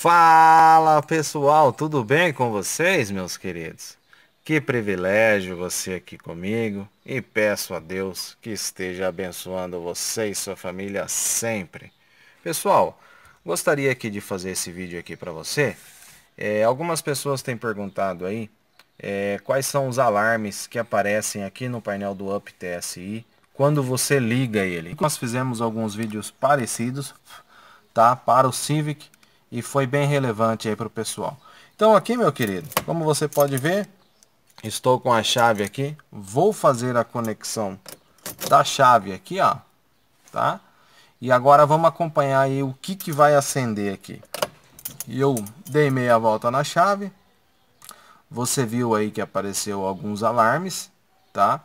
Fala pessoal, tudo bem com vocês, meus queridos? Que privilégio você aqui comigo e peço a Deus que esteja abençoando você e sua família sempre. Pessoal, gostaria aqui de fazer esse vídeo aqui para você. É, algumas pessoas têm perguntado aí é, quais são os alarmes que aparecem aqui no painel do Up TSI quando você liga ele. Nós fizemos alguns vídeos parecidos tá, para o Civic e foi bem relevante aí para o pessoal. Então aqui, meu querido, como você pode ver, estou com a chave aqui. Vou fazer a conexão da chave aqui, ó, tá? E agora vamos acompanhar aí o que, que vai acender aqui. eu dei meia volta na chave. Você viu aí que apareceu alguns alarmes, tá?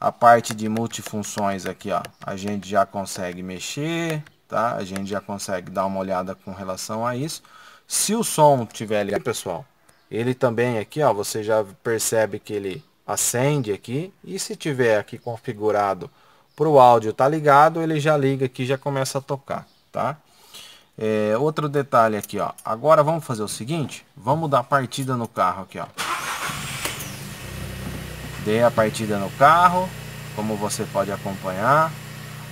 A parte de multifunções aqui, ó, a gente já consegue mexer, tá? A gente já consegue dar uma olhada com relação a isso. Se o som tiver ligado, pessoal, ele também aqui, ó, você já percebe que ele acende aqui. E se tiver aqui configurado para o áudio tá ligado, ele já liga aqui já começa a tocar, tá? É, outro detalhe aqui, ó. Agora vamos fazer o seguinte, vamos dar partida no carro aqui, ó. Dei a partida no carro, como você pode acompanhar.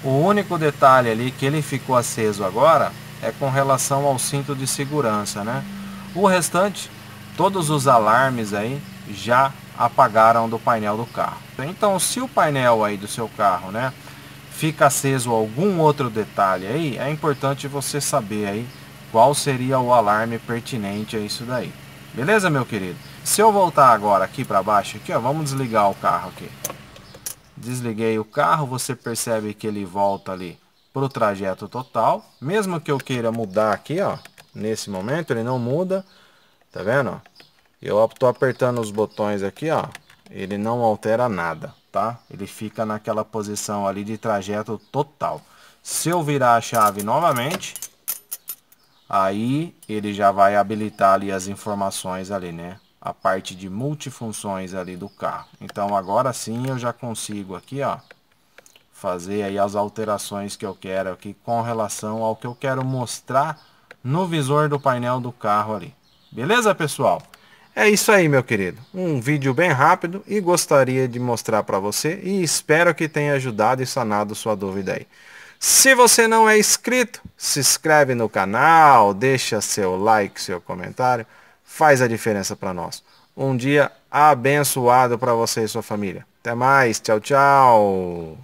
O único detalhe ali que ele ficou aceso agora é com relação ao cinto de segurança, né? O restante, todos os alarmes aí já apagaram do painel do carro. Então, se o painel aí do seu carro, né, fica aceso algum outro detalhe aí, é importante você saber aí qual seria o alarme pertinente a isso daí. Beleza, meu querido? Se eu voltar agora aqui para baixo, aqui, ó, vamos desligar o carro aqui desliguei o carro, você percebe que ele volta ali para o trajeto total. Mesmo que eu queira mudar aqui, ó, nesse momento ele não muda, tá vendo? Eu estou apertando os botões aqui, ó, ele não altera nada, tá? Ele fica naquela posição ali de trajeto total. Se eu virar a chave novamente, aí ele já vai habilitar ali as informações ali, né? a parte de multifunções ali do carro. Então agora sim eu já consigo aqui, ó, fazer aí as alterações que eu quero aqui com relação ao que eu quero mostrar no visor do painel do carro ali. Beleza, pessoal? É isso aí, meu querido. Um vídeo bem rápido e gostaria de mostrar para você e espero que tenha ajudado e sanado sua dúvida aí. Se você não é inscrito, se inscreve no canal, deixa seu like, seu comentário faz a diferença para nós. Um dia abençoado para você e sua família. Até mais. Tchau, tchau.